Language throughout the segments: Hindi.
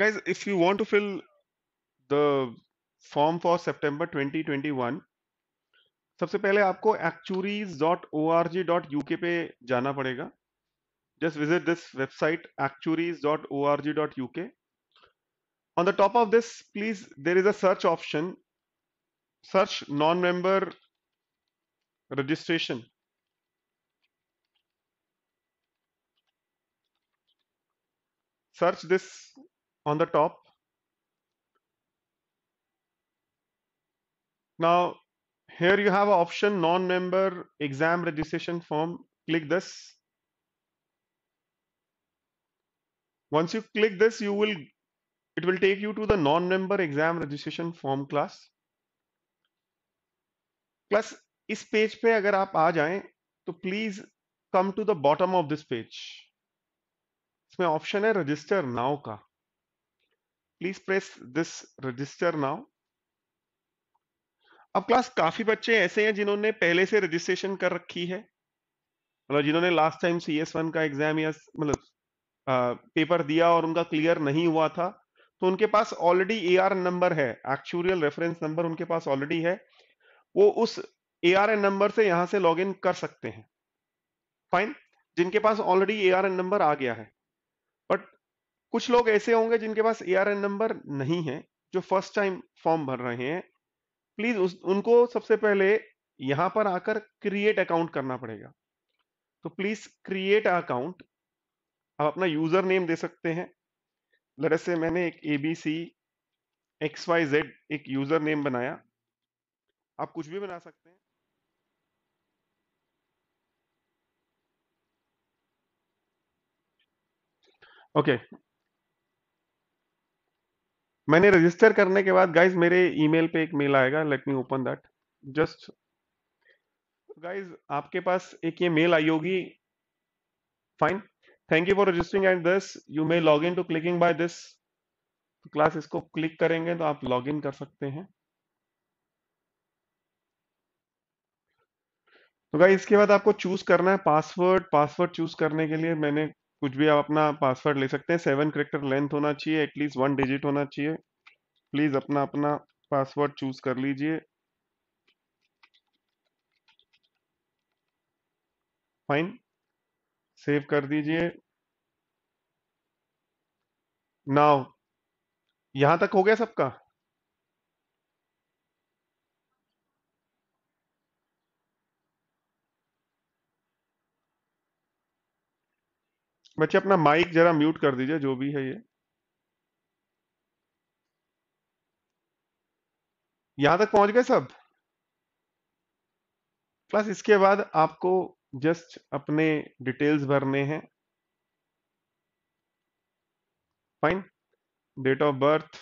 guys if you want to fill the form for September 2021 सबसे पहले आपको actuaries dot O R G dot U K पे जाना पड़ेगा just visit this website actuaries dot O R G dot U K on the top of this please there is a search option search non member registration search this on the top. Now, here you have option non-member exam registration form. Click this. Once you click this, you will it will take you to the non-member exam registration form class. Plus, इस पेज पे अगर आप आ जाएं, तो please come to the bottom of this page इसमें ऑप्शन है रजिस्टर नाउ का please press this register now अब क्लास काफी बच्चे ऐसे हैं जिन्होंने पहले से रजिस्ट्रेशन कर रखी है मतलब जिन्होंने last time C S one का एग्जाम या मतलब पेपर दिया और उनका क्लियर नहीं हुआ था तो उनके पास ऑलरेडी ए आर नंबर है एक्चुअल रेफरेंस नंबर उनके पास ऑलरेडी है वो उस ए आर एन नंबर से यहां से लॉग इन कर सकते हैं फाइन जिनके पास already A R N number आ गया है बट कुछ लोग ऐसे होंगे जिनके पास ए नंबर नहीं है जो फर्स्ट टाइम फॉर्म भर रहे हैं प्लीज उस उनको सबसे पहले यहां पर आकर क्रिएट अकाउंट करना पड़ेगा तो प्लीज क्रिएट अकाउंट आप अपना यूजर नेम दे सकते हैं लड़े से मैंने एक A B C X Y Z एक यूजर नेम बनाया आप कुछ भी बना सकते हैं ओके okay. मैंने रजिस्टर करने के बाद गाइज मेरे ईमेल पे एक मेल आएगा let me open that just guys आपके पास एक ये मेल आई होगी fine thank you for registering and this you may log in to clicking by this class इसको क्लिक करेंगे तो आप लॉग इन कर सकते हैं तो गाइज इसके बाद आपको चूज करना है पासवर्ड पासवर्ड चूज करने के लिए मैंने कुछ भी आप अपना पासवर्ड ले सकते हैं सेवन करेक्टर लेंथ होना चाहिए एटलीस्ट वन डिजिट होना चाहिए प्लीज अपना अपना पासवर्ड चूज कर लीजिए फाइन सेव कर दीजिए नाउ यहां तक हो गया सबका बच्चे अपना माइक जरा म्यूट कर दीजिए जो भी है ये यहां तक पहुंच गए सब प्लस इसके बाद आपको जस्ट अपने डिटेल्स भरने हैं fine date of birth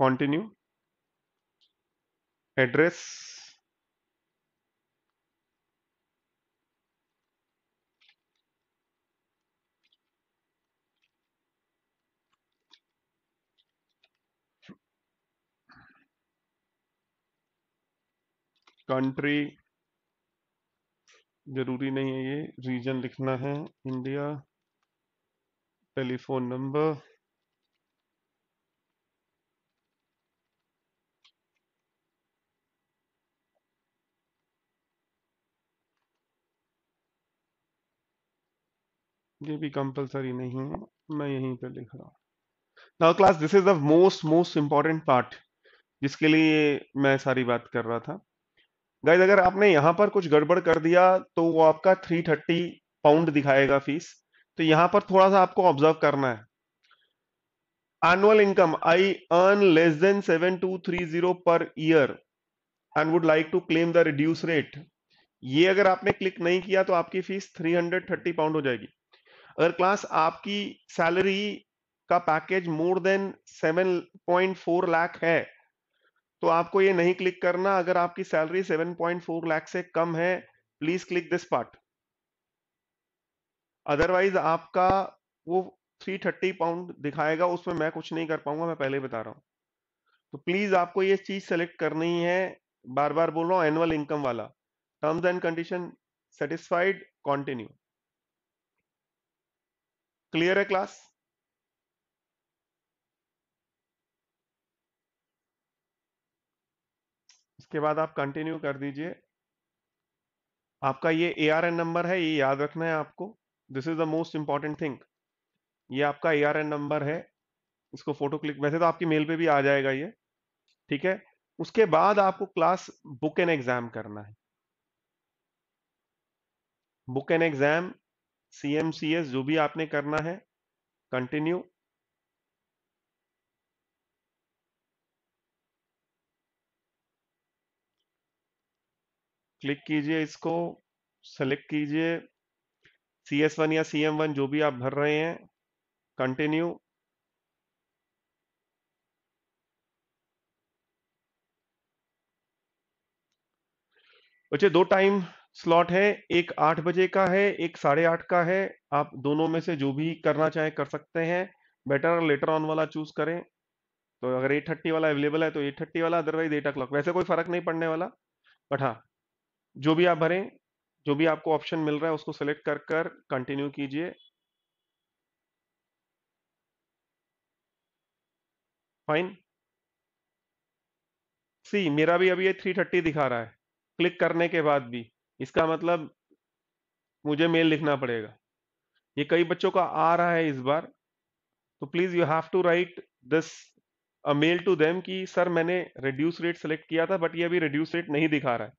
continue address country जरूरी नहीं है ये रीजन लिखना है इंडिया टेलीफोन नंबर ये भी कंपलसरी नहीं है मैं यहीं पे लिख रहा हूँ now class this is the most most important part जिसके लिए मैं सारी बात कर रहा था गाइज अगर आपने यहाँ पर कुछ गड़बड़ कर दिया तो वो आपका 330 पाउंड दिखाएगा फीस तो यहाँ पर थोड़ा सा आपको ऑब्जर्व करना है earn less than seven two three 7230 per year and would like to claim the reduce rate ये अगर आपने क्लिक नहीं किया तो आपकी फीस 330 पाउंड हो जाएगी अगर क्लास आपकी सैलरी का पैकेज मोर देन 7.4 लाख है तो आपको ये नहीं क्लिक करना अगर आपकी सैलरी 7.4 लाख से कम है please click this part otherwise आपका वो 330 पाउंड दिखाएगा उसमें मैं कुछ नहीं कर पाऊंगा मैं पहले बता रहा हूँ तो प्लीज आपको ये चीज सेलेक्ट करनी है बार बार बोल रहा हूं एनुअल इनकम वाला terms and condition satisfied continue clear है क्लास इसके बाद आप कंटिन्यू कर दीजिए आपका ये ए आर एन नंबर है ये याद रखना है आपको this is the most important thing ये आपका ए आर एन नंबर है इसको फोटो क्लिक वैसे तो आपकी मेल पे भी आ जाएगा ये ठीक है उसके बाद आपको क्लास बुक एंड एग्जाम करना है book and exam C M C S जो भी आपने करना है कंटिन्यू क्लिक कीजिए इसको सेलेक्ट कीजिए सी एस वन या सी एम वन जो भी आप भर रहे हैं कंटिन्यू बच्चे दो टाइम स्लॉट है एक आठ बजे का है एक साढ़े आठ का है आप दोनों में से जो भी करना चाहें कर सकते हैं बेटर लेटर ऑन वाला चूज करें तो अगर एट थर्टी वाला अवेलेबल है तो एट थर्टी वाला अदरवाइज एट ओ वैसे कोई फर्क नहीं पड़ने वाला बट हाँ जो भी आप भरें जो भी आपको ऑप्शन मिल रहा है उसको सिलेक्ट कर कर कंटिन्यू कीजिए फाइन सी मेरा भी अभी ये थ्री थर्टी दिखा रहा है क्लिक करने के बाद भी इसका मतलब मुझे मेल लिखना पड़ेगा ये कई बच्चों का आ रहा है इस बार तो please you have to write this a mail to them कि सर मैंने रिड्यूस रेट सेलेक्ट किया था बट ये अभी रिड्यूस रेट नहीं दिखा रहा है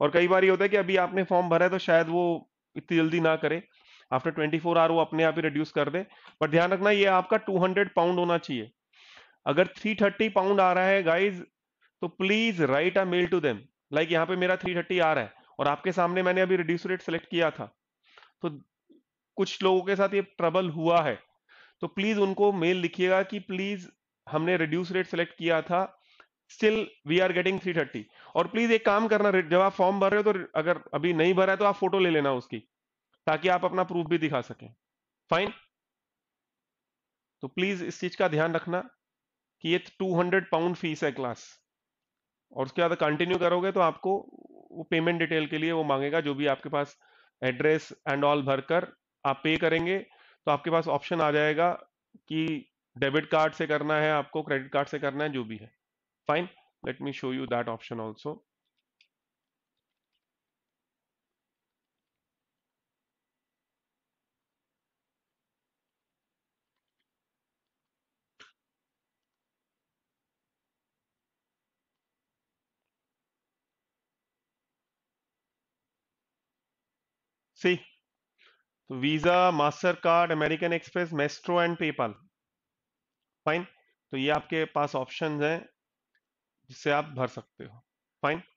और कई बार ये होता है कि अभी आपने फॉर्म भरा है तो शायद वो इतनी जल्दी ना करे आफ्टर 24 फोर आवर वो अपने आप ही रिड्यूस कर दे बट ध्यान रखना ये आपका 200 पाउंड होना चाहिए अगर 330 पाउंड आ रहा है गाइज तो please write a mail to them like यहाँ पे मेरा 330 आ रहा है और आपके सामने मैंने अभी रिड्यूस रेट सेलेक्ट किया था तो कुछ लोगों के साथ ये ट्रबल हुआ है तो प्लीज उनको मेल लिखिएगा कि प्लीज हमने रिड्यूस रेट सेलेक्ट किया था स्टिल वी आर गेटिंग 330 और प्लीज एक काम करना जब आप फॉर्म भर रहे हो तो अगर अभी नहीं भरा है तो आप फोटो ले लेना उसकी ताकि आप अपना प्रूफ भी दिखा सकें फाइन तो प्लीज इस चीज का ध्यान रखना कि ये 200 पाउंड फीस है क्लास और उसके बाद कंटिन्यू करोगे तो आपको वो पेमेंट डिटेल के लिए वो मांगेगा जो भी आपके पास एड्रेस एंड ऑल भरकर आप पे करेंगे तो आपके पास ऑप्शन आ जाएगा कि डेबिट कार्ड से करना है आपको क्रेडिट कार्ड से करना है जो भी है fine let me show you that option also see तो Visa MasterCard American Express Maestro and PayPal fine तो ये आपके पास ऑप्शन हैं जिससे आप भर सकते हो फाइन